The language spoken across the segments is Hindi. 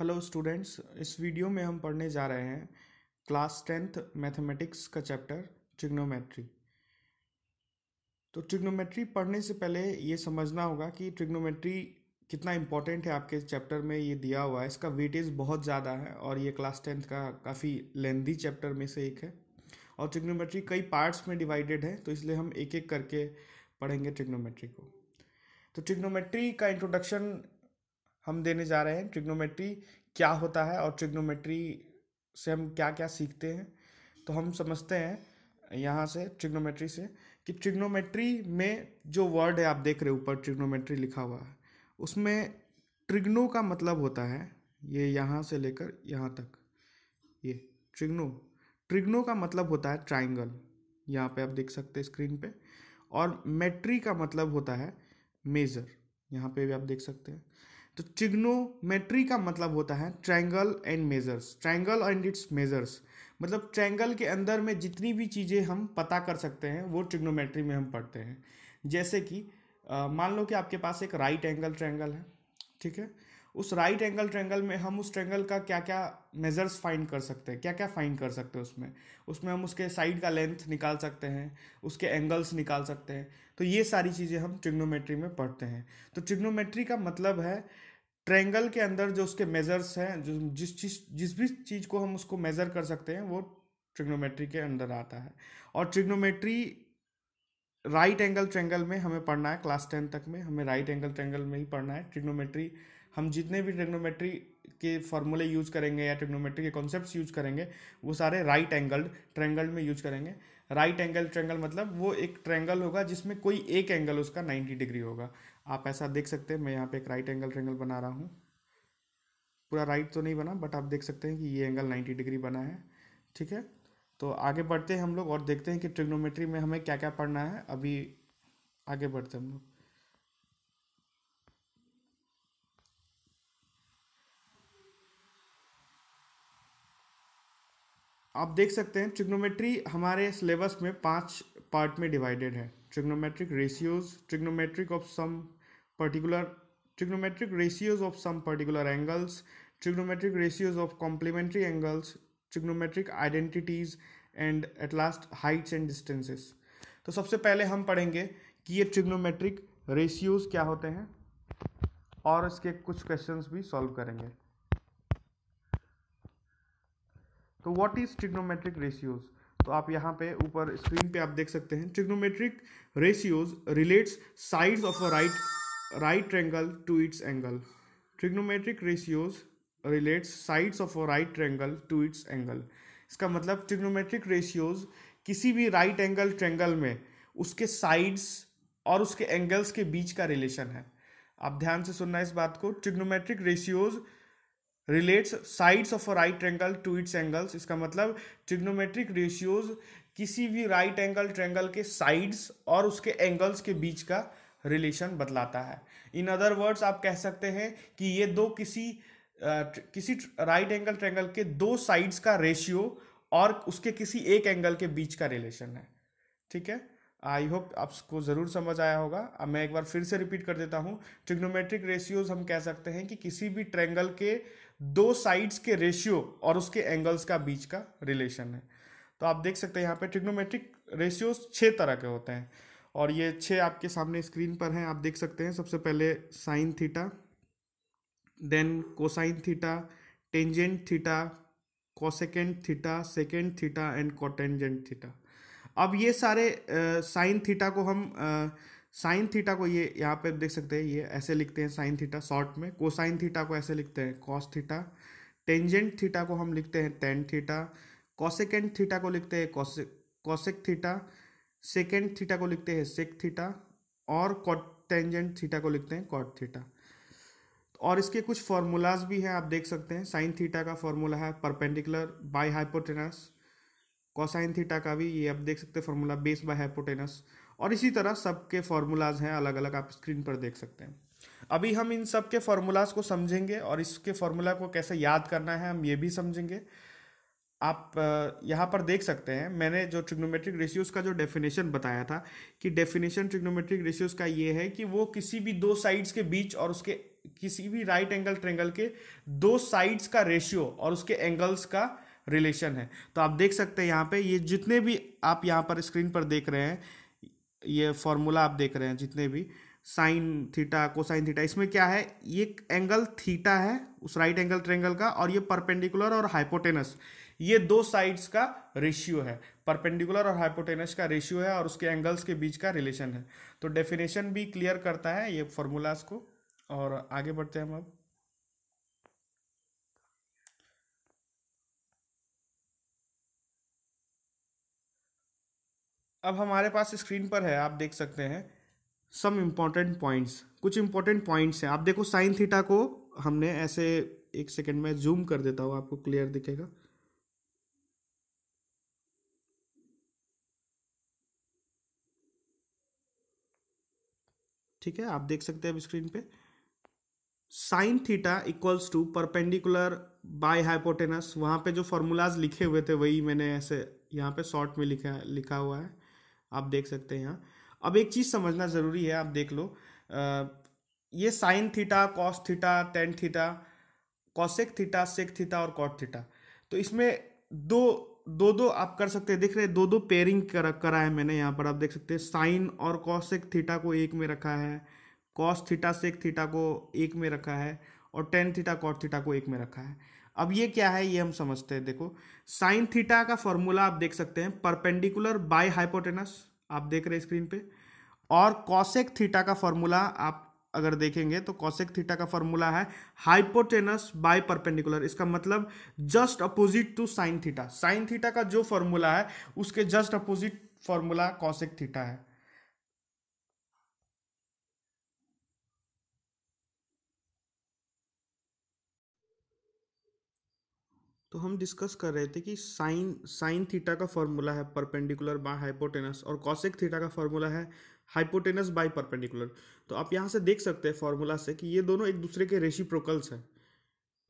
हेलो स्टूडेंट्स इस वीडियो में हम पढ़ने जा रहे हैं क्लास टेंथ मैथमेटिक्स का चैप्टर ट्रिग्नोमेट्री तो ट्रिग्नोमेट्री पढ़ने से पहले ये समझना होगा कि ट्रिग्नोमेट्री कितना इम्पोर्टेंट है आपके चैप्टर में ये दिया हुआ है इसका वेटेज बहुत ज़्यादा है और ये क्लास टेंथ का काफ़ी लेंदी चैप्टर में से एक है और ट्रिग्नोमेट्री कई पार्ट्स में डिवाइडेड है तो इसलिए हम एक एक करके पढ़ेंगे ट्रिग्नोमेट्री को तो ट्रिग्नोमेट्री का इंट्रोडक्शन हम देने जा रहे हैं ट्रिग्नोमेट्री क्या होता है और ट्रिग्नोमेट्री से हम क्या क्या सीखते हैं तो हम समझते हैं यहाँ से ट्रिग्नोमेट्री से कि ट्रिग्नोमेट्री में जो वर्ड है आप देख रहे हो ऊपर ट्रिग्नोमेट्री लिखा हुआ है उसमें ट्रिग्नो का मतलब होता है ये यहाँ से लेकर यहाँ तक ये ट्रिग्नो ट्रिग्नो का मतलब होता है ट्राइंगल यहाँ पे आप देख सकते हैं स्क्रीन पे और मेट्री का मतलब होता है मेज़र यहाँ पे भी आप देख सकते हैं तो ट्रिग्नोमेट्री का मतलब होता है triangle and measures triangle and its measures मतलब ट्रायंगल के अंदर में जितनी भी चीज़ें हम पता कर सकते हैं वो ट्रिग्नोमेट्री में हम पढ़ते हैं जैसे कि मान लो कि आपके पास एक राइट एंगल ट्रायंगल है ठीक है उस राइट एंगल ट्रायंगल में हम उस ट्रायंगल का क्या क्या मेजर्स फाइंड कर सकते हैं क्या क्या फाइंड कर सकते हैं उसमें उसमें हम उसके साइड का लेंथ निकाल सकते हैं उसके एंगल्स निकाल सकते हैं तो ये सारी चीज़ें हम ट्रिग्नोमेट्री में पढ़ते हैं तो ट्रिग्नोमेट्री का मतलब है ट्रेंगल के अंदर जो उसके मेजर्स हैं जो जिस चीज जिस भी चीज़ को हम उसको मेज़र कर सकते हैं वो ट्रिग्नोमेट्री के अंदर आता है और ट्रिग्नोमेट्री राइट एंगल ट्रेंगल में हमें पढ़ना है क्लास टेन तक में हमें राइट एंगल ट्रेंगल में ही पढ़ना है ट्रिग्नोमेट्री हम जितने भी ट्रिग्नोमेट्री के फॉर्मूले यूज करेंगे या ट्रिग्नोमेट्री के कॉन्सेप्ट यूज करेंगे वो सारे राइट एंगल्ड ट्रेंगल में यूज करेंगे राइट एंगल ट्रेंगल मतलब वो एक ट्रेंगल होगा जिसमें कोई एक एंगल उसका 90 डिग्री होगा आप ऐसा देख सकते हैं मैं यहाँ पे एक राइट एंगल ट्रेंगल बना रहा हूँ पूरा राइट तो नहीं बना बट आप देख सकते हैं कि ये एंगल नाइन्टी डिग्री बना है ठीक है तो आगे बढ़ते हैं हम लोग और देखते हैं कि ट्रिग्नोमेट्री में हमें क्या क्या पढ़ना है अभी आगे बढ़ते हैं हम लोग आप देख सकते हैं ट्रिग्नोमेट्री हमारे सिलेबस में पांच पार्ट में डिवाइडेड है trigonometric ratios trigonometric of some particular trigonometric ratios of some particular angles trigonometric ratios of complementary angles trigonometric identities and at last heights and distances तो सबसे पहले हम पढ़ेंगे कि ये ट्रिग्नोमेट्रिक रेशियोज क्या होते हैं और इसके कुछ क्वेश्चंस भी सॉल्व करेंगे तो व्हाट इज ट्रिग्नोमेट्रिक रेशियोज तो आप यहाँ पे ऊपर स्क्रीन पे आप देख सकते हैं trigonometric ratios relates sides of a right right triangle to its angle. Trigonometric ratios relates sides of a right triangle to its angle. इसका मतलब ट्रिग्नोमेट्रिक रेशियोज किसी भी राइट एंगल ट्रेंगल में उसके साइड्स और उसके एंगल्स के बीच का रिलेशन है आप ध्यान से सुनना इस बात को trigonometric ratios relates sides of a right angle to its angles इसका मतलब ट्रिग्नोमेट्रिक रेशियोज किसी भी राइट एंगल ट्रेंगल के साइड्स और उसके एंगल्स के बीच का रिलेशन बतलाता है इन अदर वर्ड्स आप कह सकते हैं कि ये दो किसी किसी राइट एंगल ट्रैंगल के दो साइड्स का रेशियो और उसके किसी एक एंगल के बीच का रिलेशन है ठीक है आई होप आपको ज़रूर समझ आया होगा अब मैं एक बार फिर से रिपीट कर देता हूँ ट्रिग्नोमेट्रिक रेशियोज हम कह सकते हैं कि किसी भी ट्रैंगल के दो साइड्स के रेशियो और उसके एंगल्स का बीच का रिलेशन है तो आप देख सकते हैं यहाँ पे ट्रिग्नोमेट्रिक रेशियोज छः तरह के होते हैं और ये छः आपके सामने स्क्रीन पर हैं आप देख सकते हैं सबसे पहले sine theta then cosine theta tangent theta cosecant theta secant theta and cotangent theta अब ये सारे साइन थीटा को हम साइन थीटा को ये यहाँ पे देख सकते हैं ये ऐसे लिखते हैं साइन थीटा शॉर्ट में कोसाइन थीटा को ऐसे लिखते हैं कॉस थीटा टेंजेंट थीटा को हम लिखते हैं टेन थीटा कॉसेकेंड थीटा को लिखते हैं कॉसेक थीटा सेकेंड थीटा को लिखते हैं सेक थीटा और कॉटेंजेंट टेंजेंट थीटा को लिखते हैं कॉट थीटा और इसके कुछ फॉर्मूलाज भी हैं आप देख सकते हैं साइन थीटा का फॉर्मूला है perpendicular by hypotenuse cosine theta का भी ये आप देख सकते हैं फॉर्मूला बेस बाय हाइपोटेनस और इसी तरह सबके फॉर्मूलाज हैं अलग अलग आप स्क्रीन पर देख सकते हैं अभी हम इन सब के फार्मूलाज को समझेंगे और इसके फार्मूला को कैसे याद करना है हम ये भी समझेंगे आप यहाँ पर देख सकते हैं मैंने जो ट्रिग्नोमेट्रिक रेशियोज का जो डेफिनेशन बताया था कि डेफिनेशन ट्रिग्नोमेट्रिक रेशियोज का ये है कि वो किसी भी दो साइड्स के बीच और उसके किसी भी राइट एंगल ट्रेंगल के दो साइड्स का रेशियो और उसके एंगल्स का रिलेशन है तो आप देख सकते हैं यहाँ पे ये जितने भी आप यहाँ पर स्क्रीन पर देख रहे हैं ये फॉर्मूला आप देख रहे हैं जितने भी साइन थीटा कोसाइन थीटा इसमें क्या है ये एंगल थीटा है उस राइट एंगल ट्रेंगल का और ये परपेंडिकुलर और हाइपोटेनस ये दो साइड्स का रेशियो है परपेंडिकुलर और हाइपोटेनस का रेशियो है और उसके एंगल्स के बीच का रिलेशन है तो डेफिनेशन भी क्लियर करता है ये फॉर्मूलाज को और आगे बढ़ते हैं हम अब अब हमारे पास स्क्रीन पर है आप देख सकते हैं सम इम्पॉर्टेंट पॉइंट्स कुछ इम्पॉर्टेंट पॉइंट्स हैं आप देखो साइन थीटा को हमने ऐसे एक सेकेंड में जूम कर देता हूँ आपको क्लियर दिखेगा ठीक है आप देख सकते हैं अब स्क्रीन पे sine theta equals to perpendicular by hypotenuse वहाँ पे जो फॉर्मूलाज लिखे हुए थे वही मैंने ऐसे यहाँ पे शॉर्ट में लिखा लिखा हुआ है आप देख सकते हैं यहाँ अब एक चीज़ समझना ज़रूरी है आप देख लो आ, ये sine theta cos theta tan theta cosec theta sec theta और कॉट थीटा तो इसमें दो दो दो आप कर सकते हैं देख रहे हैं दो दो पेयरिंग कर, करा है मैंने यहाँ पर आप देख सकते हैं साइन और कॉसेक थीटा को एक में रखा है कॉस थीटा सेक थीटा को एक में रखा है और टेन थीटा कॉट थीटा को एक में रखा है अब ये क्या है ये हम समझते हैं देखो साइन थीटा का फॉर्मूला आप देख सकते हैं परपेंडिकुलर बाय हाइपोटेनस आप देख रहे हैं स्क्रीन पे और कॉसेक थीटा का फॉर्मूला आप अगर देखेंगे तो कॉशेक थीटा का फॉर्मूला है हाइपोटेनस बाय परपेंडिकुलर इसका मतलब just opposite to sine theta sine theta का जो फॉर्मूला है उसके just opposite formula cosec theta है तो हम डिस्कस कर रहे थे कि साइन साइन थीटा का फॉर्मूला है परपेंडिकुलर बाय हाइपोटेनस और कॉसिक थीटा का फॉर्मूला है हाइपोटेनस बाय परपेंडिकुलर तो आप यहाँ से देख सकते हैं फॉर्मूला से कि ये दोनों एक दूसरे के रेशी प्रोकल्स हैं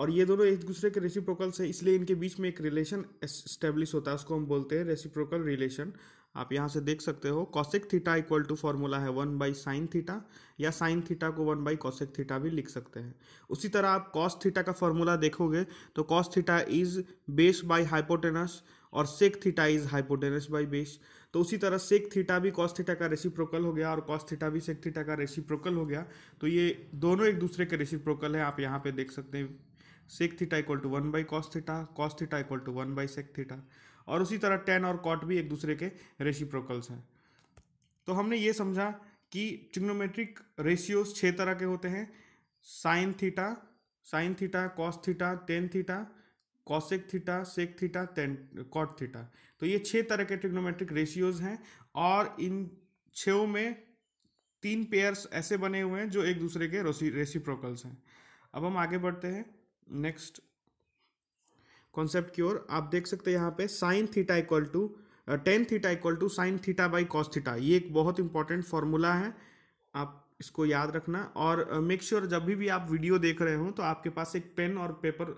और ये दोनों एक दूसरे के रेसिप्रोकल्स है इसलिए इनके बीच में एक रिलेशन एस्टेब्लिश होता है उसको हम बोलते हैं रेसिप्रोकल रिलेशन आप यहाँ से देख सकते हो cosec theta equal to formula है वन बाई साइन थीटा या साइन थीटा को वन बाई कॉसेक थीटा भी लिख सकते हैं उसी तरह आप कॉस थीटा का फॉर्मूला देखोगे तो cos theta is base by hypotenuse और sec theta is hypotenuse by base तो उसी तरह सेक थीटा भी कॉस थीटा का रेसिप्रोकल हो गया और कॉस थीटा भी सेक थीटा का रेसिप्रोकल हो गया तो ये दोनों एक दूसरे के रेसिप्रोकल है आप यहाँ पे देख सकते हैं sec theta equal to one by cos theta cos theta equal to one by sec theta और उसी तरह टेन और कॉट भी एक दूसरे के रेशिप्रोकल्स हैं तो हमने ये समझा कि ट्रिग्नोमेट्रिक रेशियोज छः तरह के होते हैं sine theta sine theta cos theta tan theta cosec theta sec theta tan cot theta तो ये छः तरह के ट्रिग्नोमेट्रिक रेशियोज हैं और इन छः में तीन पेयर्स ऐसे बने हुए हैं जो एक दूसरे के रेसिप्रोकल्स हैं अब हम आगे बढ़ते हैं नेक्स्ट कॉन्सेप्ट की ओर आप देख सकते हैं यहाँ पे sine theta equal to tan theta equal to sine theta by cos theta ये एक बहुत इंपॉर्टेंट फॉर्मूला है आप इसको याद रखना और मेक uh, श्योर sure जब भी, भी आप वीडियो देख रहे हो तो आपके पास एक पेन और पेपर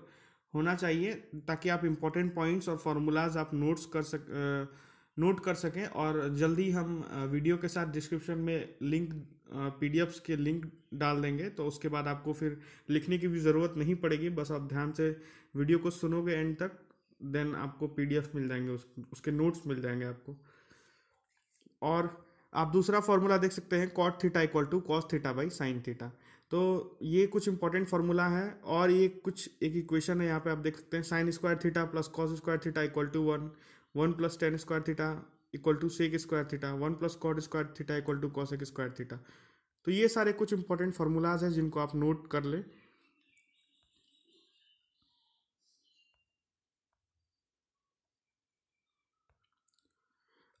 होना चाहिए ताकि आप इंपॉर्टेंट पॉइंट्स और फॉर्मूलाज आप नोट्स कर सक uh, नोट कर सकें और जल्दी हम वीडियो के साथ डिस्क्रिप्शन में लिंक पीडीएफ्स के लिंक डाल देंगे तो उसके बाद आपको फिर लिखने की भी ज़रूरत नहीं पड़ेगी बस आप ध्यान से वीडियो को सुनोगे एंड तक देन आपको पीडीएफ मिल जाएंगे उस, उसके नोट्स मिल जाएंगे आपको और आप दूसरा फॉर्मूला देख सकते हैं cot theta equal to cos theta by sine theta तो ये कुछ इंपॉर्टेंट फार्मूला है और ये कुछ एक इक्वेशन है यहाँ पे आप देख सकते हैं sine square theta plus cos square theta equal to one one plus tan square theta equal to sec square theta one plus cot square theta equal to cosec square theta तो ये सारे कुछ इंपॉर्टेंट फॉर्मूलाज हैं जिनको आप नोट कर लें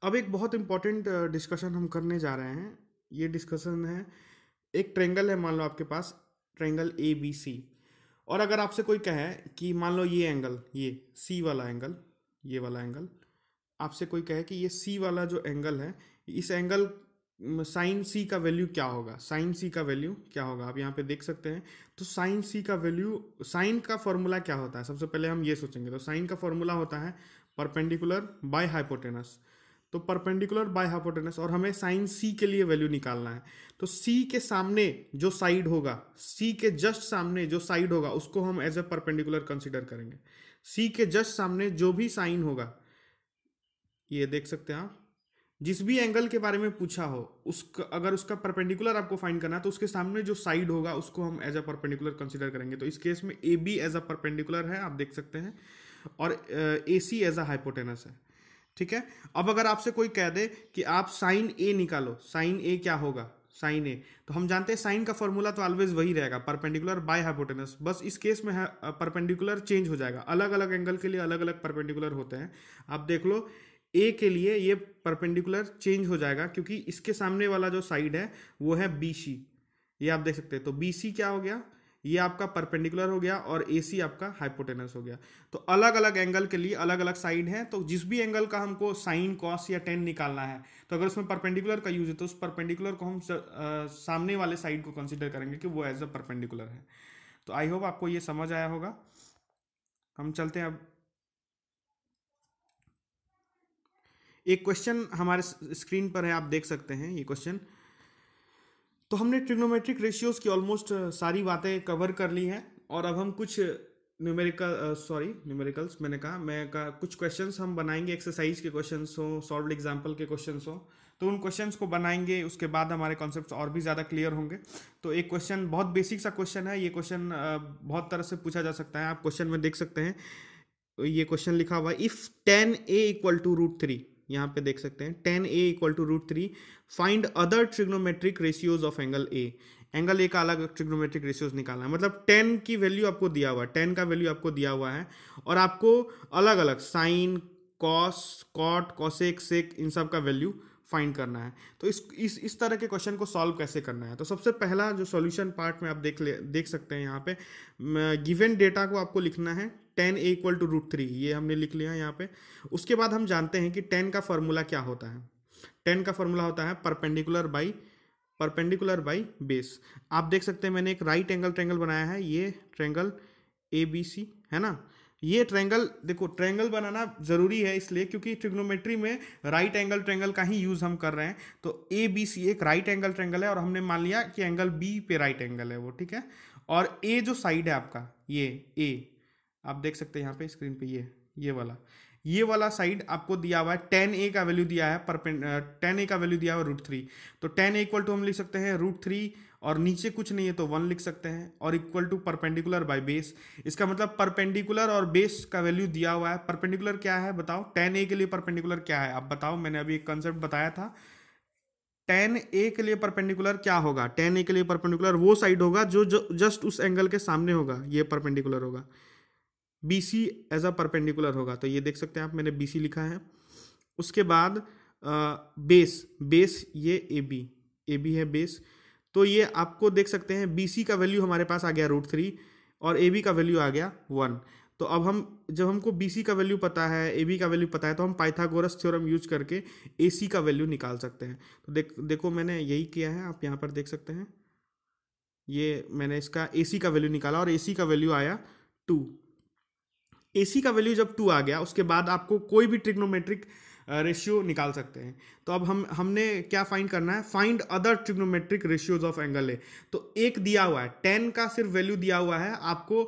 अब एक बहुत इंपॉर्टेंट डिस्कशन हम करने जा रहे हैं ये डिस्कशन है एक ट्रेंगल है मान लो आपके पास ट्रेंगल ए बी सी और अगर आपसे कोई कहे कि मान लो ये एंगल ये सी वाला एंगल ये वाला एंगल आपसे कोई कहे कि ये सी वाला जो एंगल है इस एंगल साइन सी का वैल्यू क्या होगा साइन सी का वैल्यू क्या होगा आप यहाँ पे देख सकते हैं तो साइन सी का वैल्यू साइन का फॉर्मूला क्या होता है सबसे पहले हम ये सोचेंगे तो साइन का फॉर्मूला होता है परपेंडिकुलर बाय हाइपोटेनस तो परपेंडिकुलर बाय हाइपोटेनस और हमें साइन सी के लिए वैल्यू निकालना है तो सी के सामने जो साइड होगा सी के जस्ट सामने जो साइड होगा उसको हम एज ए परपेंडिकुलर कंसिडर करेंगे सी के जस्ट सामने जो भी साइन होगा ये देख सकते हैं आप जिस भी एंगल के बारे में पूछा हो उसका अगर उसका परपेंडिकुलर आपको फाइंड करना है तो उसके सामने जो साइड होगा उसको हम एज अ परपेंडिकुलर कंसिडर करेंगे तो इस केस में A B as a perpendicular है आप देख सकते हैं और ए सी एज अ हाइपोटेनस है ठीक है अब अगर आपसे कोई कह दे कि आप साइन ए निकालो साइन ए क्या होगा साइन ए तो हम जानते हैं साइन का फॉर्मूला तो ऑलवेज वही रहेगा परपेंडिकुलर बाय हाइपोटेनस बस इस केस में परपेंडिकुलर चेंज हो जाएगा अलग अलग एंगल के लिए अलग अलग परपेंडिकुलर होते हैं आप देख लो ए के लिए ये परपेंडिकुलर चेंज हो जाएगा क्योंकि इसके सामने वाला जो साइड है वो है बी सी ये आप देख सकते हैं तो बी सी क्या हो गया ये आपका परपेंडिकुलर हो गया और ए सी आपका हाइपोटेनस हो गया तो अलग अलग एंगल के लिए अलग अलग साइन है तो जिस भी एंगल का हमको साइन कॉस या टेन निकालना है तो अगर उसमें परपेंडिकुलर का यूज है तो उस परपेंडिकुलर को हम सामने वाले साइड को कंसिडर करेंगे कि वो एज अ परपेंडिकुलर है तो आई होप आपको ये समझ आया होगा हम चलते हैं अब एक क्वेश्चन हमारे स्क्रीन पर है आप देख सकते हैं ये क्वेश्चन तो हमने ट्रिग्नोमेट्रिक रेशियोज की ऑलमोस्ट सारी बातें कवर कर ली हैं और अब हम कुछ न्यूमेरिकल सॉरी न्यूमेरिकल्स मैंने कहा मैं कहा कुछ क्वेश्चंस हम बनाएंगे एक्सरसाइज के क्वेश्चंस हो सॉल्व एग्जांपल के क्वेश्चंस हो तो उन क्वेश्चंस को बनाएंगे उसके बाद हमारे कॉन्सेप्ट और भी ज़्यादा क्लियर होंगे तो एक क्वेश्चन बहुत बेसिक सा क्वेश्चन है ये क्वेश्चन बहुत तरह से पूछा जा सकता है आप क्वेश्चन में देख सकते हैं ये क्वेश्चन लिखा हुआ if tan A equal to root three यहाँ पे देख सकते हैं tan A equal to root three find other trigonometric ratios of angle A angle A का अलग ट्रिग्नोमेट्रिक रेशियोज निकालना है मतलब टेन की वैल्यू आपको दिया हुआ है टेन का वैल्यू आपको दिया हुआ है और आपको अलग अलग sine cos cot cosec sec इन सब का वैल्यू फाइंड करना है तो इस इस इस तरह के क्वेश्चन को सॉल्व कैसे करना है तो सबसे पहला जो सॉल्यूशन पार्ट में आप देख ले देख सकते हैं यहाँ पे गिवन डेटा को आपको लिखना है tan A equal to root three ये हमने लिख लिया यहाँ पे उसके बाद हम जानते हैं कि टेन का फॉर्मूला क्या होता है टेन का फॉर्मूला होता है perpendicular by perpendicular by base आप देख सकते हैं मैंने एक राइट एंगल ट्रेंगल बनाया है ये ट्रेंगल ए बी सी है ना ये ट्रेंगल देखो ट्रेंगल बनाना जरूरी है इसलिए क्योंकि ट्रिग्नोमेट्री में राइट एंगल ट्रेंगल का ही यूज़ हम कर रहे हैं तो ए बी सी एक राइट एंगल ट्रेंगल है और हमने मान लिया कि एंगल बी पे राइट एंगल है वो ठीक है और ए जो साइड है आपका ये ए आप देख सकते हैं यहाँ पे स्क्रीन पे ये ये वाला ये वाला साइड आपको दिया हुआ है टेन ए का वैल्यू दिया है पर टेन ए का वैल्यू दिया हुआ है रूट थ्री तो टेन ए इक्वल टू हम लिख सकते हैं रूट थ्री और नीचे कुछ नहीं है तो वन लिख सकते हैं और equal to perpendicular by base इसका मतलब परपेंडिकुलर और बेस का वैल्यू दिया हुआ है परपेंडिकुलर क्या है बताओ टेन ए के लिए परपेंडिकुलर क्या है आप बताओ मैंने अभी एक कंसेप्ट बताया था टेन ए के लिए परपेंडिकुलर क्या होगा टेन ए के लिए परपेंडिकुलर वो साइड होगा जो, जो जस्ट उस एंगल के सामने होगा ये परपेंडिकुलर होगा B C as a perpendicular होगा तो ये देख सकते हैं आप मैंने बी सी लिखा है उसके बाद बेस बेस ये ए बी ए बी है बेस तो ये आपको देख सकते हैं बी सी का वैल्यू हमारे पास आ गया रूट थ्री और ए बी का वैल्यू आ गया वन तो अब हम जब हमको बी सी का वैल्यू पता है ए बी का वैल्यू पता है तो हम पाइथागोरस थ्योरम यूज करके ए सी का वैल्यू निकाल सकते हैं तो देख देखो मैंने यही किया है आप यहाँ पर देख सकते हैं ये मैंने इसका ए सी का वैल्यू निकाला और ए सी का वैल्यू आया टू ए सी का वैल्यू जब टू आ गया उसके बाद आपको कोई भी ट्रिग्नोमेट्रिक रेशियो निकाल सकते हैं तो अब हम हमने क्या फाइंड करना है find other trigonometric ratios of angle A तो एक दिया हुआ है टेन का सिर्फ वैल्यू दिया हुआ है आपको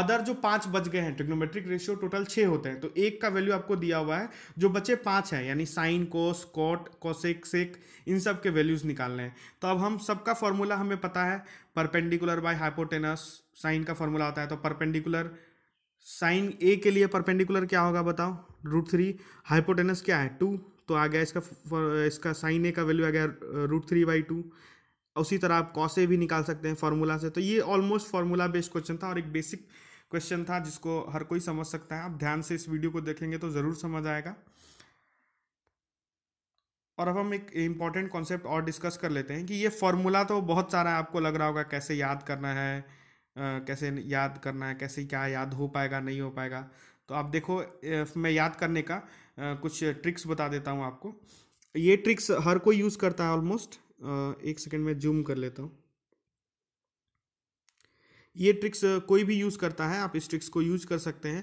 अदर जो पाँच बच गए हैं ट्रिग्नोमेट्रिक रेशियो टोटल छः होते हैं तो एक का वैल्यू आपको दिया हुआ है जो बचे पाँच हैं यानी sine cos cot cosec sec इन सब के वैल्यूज़ निकालने हैं तो अब हम सबका फॉर्मूला हमें पता है परपेंडिकुलर बाय हाइपोटेनस साइन का फॉर्मूला आता है तो परपेंडिकुलर साइन ए के लिए परपेंडिकुलर क्या होगा बताओ रूट थ्री हाइपोटेनस क्या है टू तो आ गया इसका इसका साइन ए का वैल्यू आ गया रूट थ्री बाई टू उसी तरह आप ए भी निकाल सकते हैं फार्मूला से तो ये ऑलमोस्ट फार्मूला बेस्ड क्वेश्चन था और एक बेसिक क्वेश्चन था जिसको हर कोई समझ सकता है आप ध्यान से इस वीडियो को देखेंगे तो ज़रूर समझ आएगा और अब हम एक इम्पॉर्टेंट कॉन्सेप्ट और डिस्कस कर लेते हैं कि ये फार्मूला तो बहुत सारा आपको लग रहा होगा कैसे याद करना है कैसे याद करना है कैसे क्या याद हो पाएगा नहीं हो पाएगा तो आप देखो मैं याद करने का कुछ ट्रिक्स बता देता हूँ आपको ये ट्रिक्स हर कोई यूज़ करता है ऑलमोस्ट एक सेकेंड में जूम कर लेता हूँ ये ट्रिक्स कोई भी यूज़ करता है आप इस ट्रिक्स को यूज़ कर सकते हैं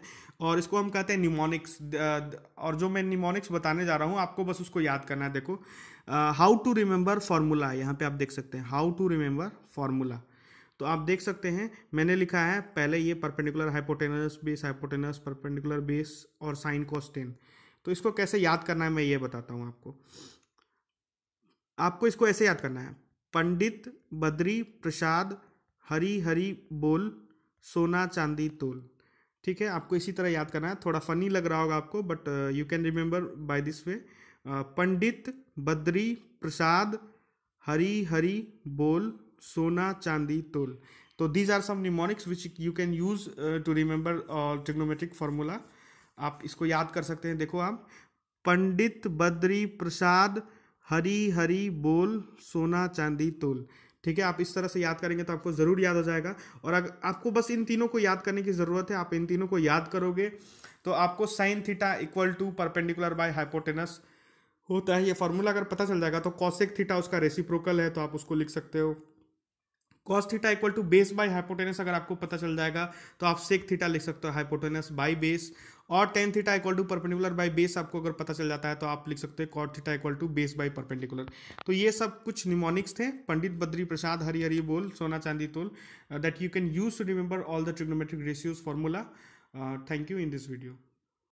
और इसको हम कहते हैं निमोनिक्स और जो मैं निमोनिक्स बताने जा रहा हूँ आपको बस उसको याद करना है देखो हाउ टू रिमेंबर फार्मूला यहाँ पे आप देख सकते हैं हाउ टू रिमेंबर फार्मूला तो आप देख सकते हैं मैंने लिखा है पहले ये perpendicular hypotenuse base hypotenuse perpendicular base और साइन कॉस्टेन तो इसको कैसे याद करना है मैं ये बताता हूँ आपको आपको इसको ऐसे याद करना है पंडित बद्री प्रसाद हरी हरी बोल सोना चांदी तोल ठीक है आपको इसी तरह याद करना है थोड़ा फनी लग रहा होगा आपको but you can remember by this way Pandit Badri Prasad Hari Hari बोल sona, chandi, tul. So these are some mnemonics which you can use uh, to remember uh, trigonometric formula. आप इसको याद कर सकते हैं देखो आप पंडित बद्री प्रसाद हरी हरी बोल सोना चांदी तोल ठीक है आप इस तरह से याद करेंगे तो आपको ज़रूर याद हो जाएगा और अगर आपको बस इन तीनों को याद करने की ज़रूरत है आप इन तीनों को याद करोगे तो आपको sine theta equal to perpendicular by hypotenuse होता है ये फार्मूला अगर पता चल जाएगा तो कॉसिक थीटा उसका रेसिप्रोकल है तो आप उसको लिख सकते हो cos theta equal to base by hypotenuse अगर आपको पता चल जाएगा तो आप सेक थीटा लिख सकते हो हाइपोटेनस बाय बेस और tan theta equal to perpendicular by base आपको अगर पता चल जाता है तो आप लिख सकते हो cot theta equal to base by perpendicular तो ये सब कुछ निमोनिक्स थे पंडित बद्री प्रसाद हरी हरी बोल सोना चांदी तोल that you can use to remember all the trigonometric ratios formula thank you in this video